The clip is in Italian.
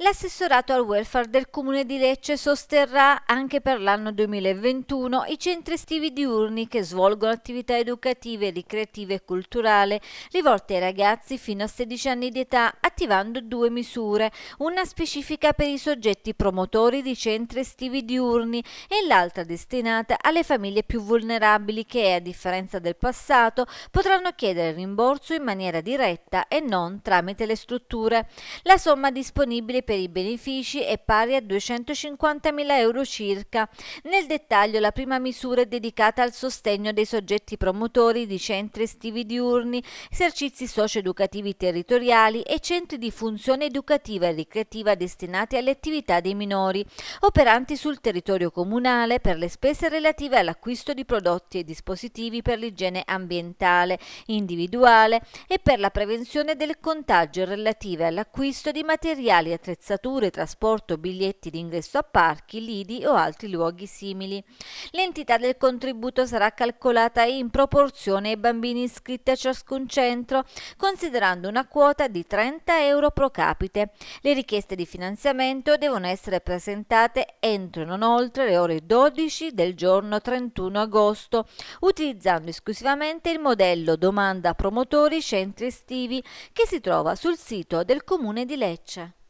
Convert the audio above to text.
L'assessorato al welfare del Comune di Lecce sosterrà anche per l'anno 2021 i centri estivi diurni che svolgono attività educative, ricreative e culturali rivolte ai ragazzi fino a 16 anni di età, attivando due misure, una specifica per i soggetti promotori di centri estivi diurni e l'altra destinata alle famiglie più vulnerabili che, a differenza del passato, potranno chiedere rimborso in maniera diretta e non tramite le strutture. La somma disponibile per i benefici è pari a 250.000 euro circa. Nel dettaglio la prima misura è dedicata al sostegno dei soggetti promotori di centri estivi diurni, esercizi socioeducativi territoriali e centri di funzione educativa e ricreativa destinati alle attività dei minori, operanti sul territorio comunale per le spese relative all'acquisto di prodotti e dispositivi per l'igiene ambientale, individuale e per la prevenzione del contagio relative all'acquisto di materiali attrezzatori attrezzature, trasporto, biglietti d'ingresso a parchi, lidi o altri luoghi simili. L'entità del contributo sarà calcolata in proporzione ai bambini iscritti a ciascun centro, considerando una quota di 30 euro pro capite. Le richieste di finanziamento devono essere presentate entro e non oltre le ore 12 del giorno 31 agosto, utilizzando esclusivamente il modello domanda promotori centri estivi che si trova sul sito del Comune di Lecce.